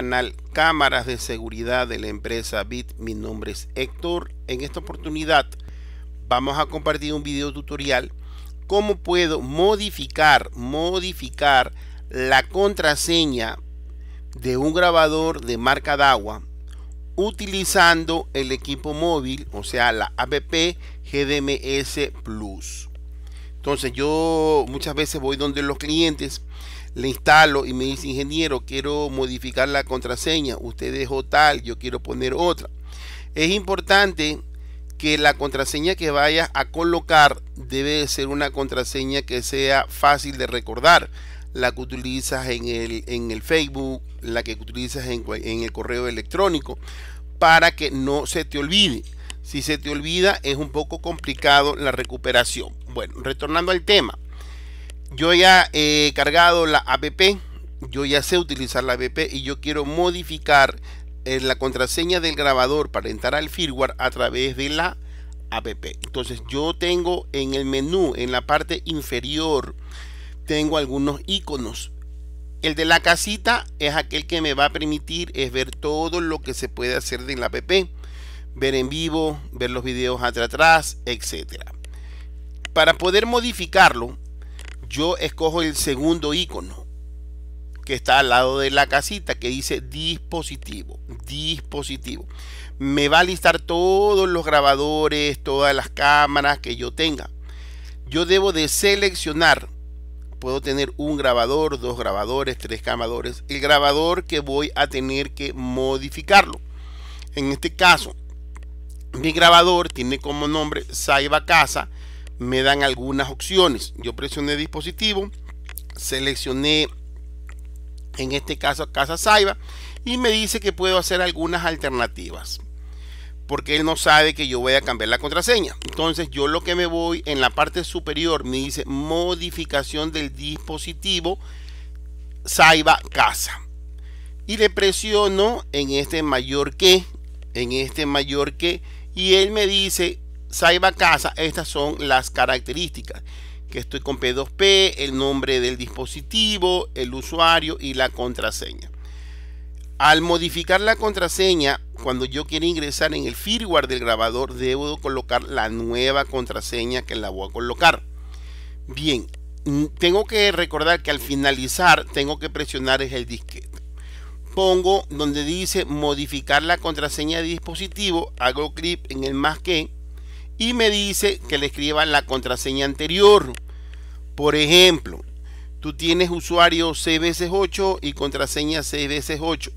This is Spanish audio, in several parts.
canal Cámaras de Seguridad de la empresa BIT. Mi nombre es Héctor. En esta oportunidad vamos a compartir un video tutorial cómo puedo modificar, modificar la contraseña de un grabador de marca agua utilizando el equipo móvil, o sea la APP GDMS Plus. Entonces yo muchas veces voy donde los clientes, le instalo y me dice, ingeniero, quiero modificar la contraseña, usted dejó tal, yo quiero poner otra. Es importante que la contraseña que vayas a colocar debe ser una contraseña que sea fácil de recordar. La que utilizas en el, en el Facebook, la que utilizas en, en el correo electrónico, para que no se te olvide si se te olvida, es un poco complicado la recuperación. Bueno, retornando al tema. Yo ya he cargado la app, yo ya sé utilizar la app y yo quiero modificar eh, la contraseña del grabador para entrar al firmware a través de la app. Entonces yo tengo en el menú, en la parte inferior, tengo algunos iconos. El de la casita es aquel que me va a permitir es ver todo lo que se puede hacer de la app ver en vivo, ver los videos atrás, etcétera Para poder modificarlo, yo escojo el segundo icono que está al lado de la casita que dice dispositivo, dispositivo. Me va a listar todos los grabadores, todas las cámaras que yo tenga. Yo debo de seleccionar, puedo tener un grabador, dos grabadores, tres grabadores, el grabador que voy a tener que modificarlo. En este caso, mi grabador tiene como nombre Saiba Casa. Me dan algunas opciones. Yo presioné dispositivo, seleccioné en este caso Casa Saiba y me dice que puedo hacer algunas alternativas porque él no sabe que yo voy a cambiar la contraseña. Entonces yo lo que me voy en la parte superior me dice modificación del dispositivo Saiba Casa. Y le presiono en este mayor que, en este mayor que y él me dice, Saiba Casa, estas son las características. Que estoy con P2P, el nombre del dispositivo, el usuario y la contraseña. Al modificar la contraseña, cuando yo quiero ingresar en el firmware del grabador, debo colocar la nueva contraseña que la voy a colocar. Bien, tengo que recordar que al finalizar tengo que presionar el disquete pongo donde dice modificar la contraseña de dispositivo, hago clic en el más que y me dice que le escriba la contraseña anterior. Por ejemplo, tú tienes usuario 6 8 y contraseña 6 8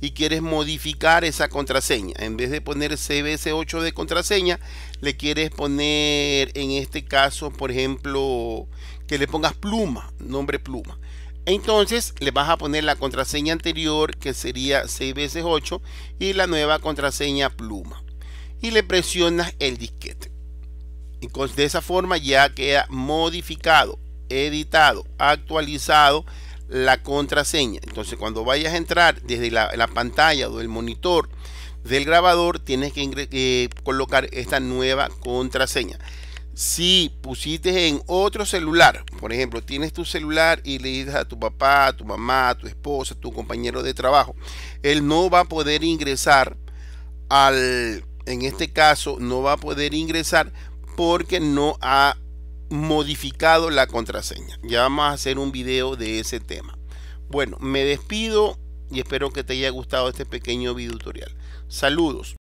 y quieres modificar esa contraseña. En vez de poner 6 8 de contraseña, le quieres poner en este caso, por ejemplo, que le pongas pluma, nombre pluma. Entonces le vas a poner la contraseña anterior que sería 6 veces 8 y la nueva contraseña pluma. Y le presionas el disquete. Y de esa forma ya queda modificado, editado, actualizado la contraseña. Entonces cuando vayas a entrar desde la, pantalla o del monitor del grabador tienes que eh, colocar esta nueva contraseña si pusiste en otro celular, por ejemplo, tienes tu celular y le dices a tu papá, a tu mamá, a tu esposa, a tu compañero de trabajo, él no va a poder ingresar al, en este caso, no va a poder ingresar porque no ha modificado la contraseña. Ya vamos a hacer un video de ese tema. Bueno, me despido y espero que te haya gustado este pequeño video tutorial. Saludos.